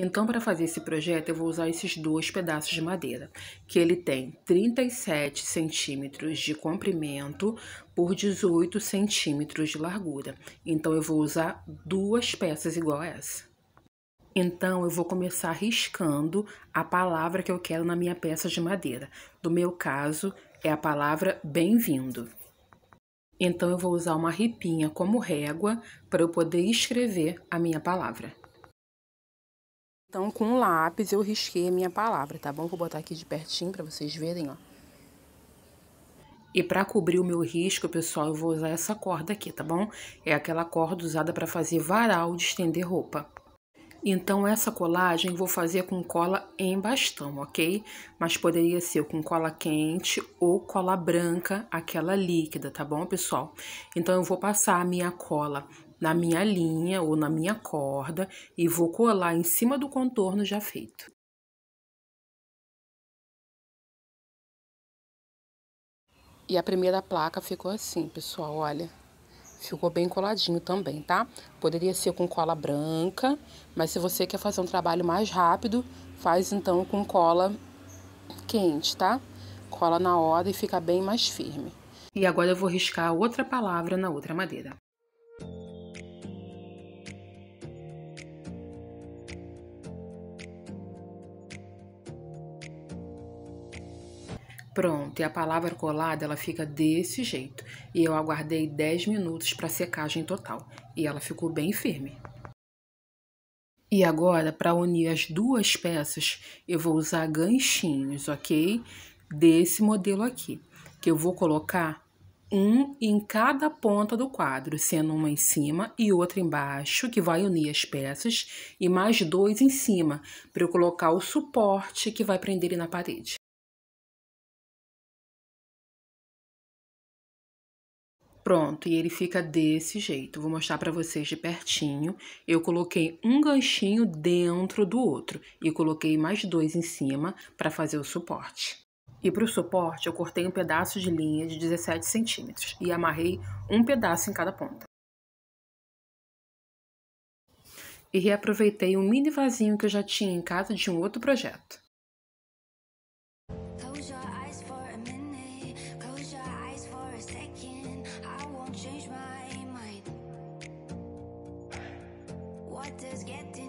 Então, para fazer esse projeto, eu vou usar esses dois pedaços de madeira, que ele tem 37 centímetros de comprimento por 18 centímetros de largura. Então, eu vou usar duas peças igual a essa. Então, eu vou começar riscando a palavra que eu quero na minha peça de madeira. No meu caso, é a palavra bem-vindo. Então, eu vou usar uma ripinha como régua para eu poder escrever a minha palavra. Então, com um lápis eu risquei a minha palavra, tá bom? Vou botar aqui de pertinho para vocês verem, ó. E para cobrir o meu risco, pessoal, eu vou usar essa corda aqui, tá bom? É aquela corda usada para fazer varal de estender roupa. Então, essa colagem vou fazer com cola em bastão, ok? Mas poderia ser com cola quente ou cola branca, aquela líquida, tá bom, pessoal? Então, eu vou passar a minha cola na minha linha ou na minha corda e vou colar em cima do contorno já feito. E a primeira placa ficou assim, pessoal, olha. Ficou bem coladinho também, tá? Poderia ser com cola branca, mas se você quer fazer um trabalho mais rápido, faz então com cola quente, tá? Cola na hora e fica bem mais firme. E agora eu vou riscar outra palavra na outra madeira. Pronto, e a palavra colada ela fica desse jeito. E eu aguardei 10 minutos para secagem total e ela ficou bem firme. E agora, para unir as duas peças, eu vou usar ganchinhos, ok? Desse modelo aqui, que eu vou colocar um em cada ponta do quadro, sendo uma em cima e outra embaixo, que vai unir as peças, e mais dois em cima, para eu colocar o suporte que vai prender na parede. Pronto, e ele fica desse jeito. Vou mostrar para vocês de pertinho. Eu coloquei um ganchinho dentro do outro e coloquei mais dois em cima para fazer o suporte. E para o suporte, eu cortei um pedaço de linha de 17 centímetros e amarrei um pedaço em cada ponta. E reaproveitei um mini vasinho que eu já tinha em casa de um outro projeto. Close your eyes for a minute, close your eyes for a second. change my mind. What does getting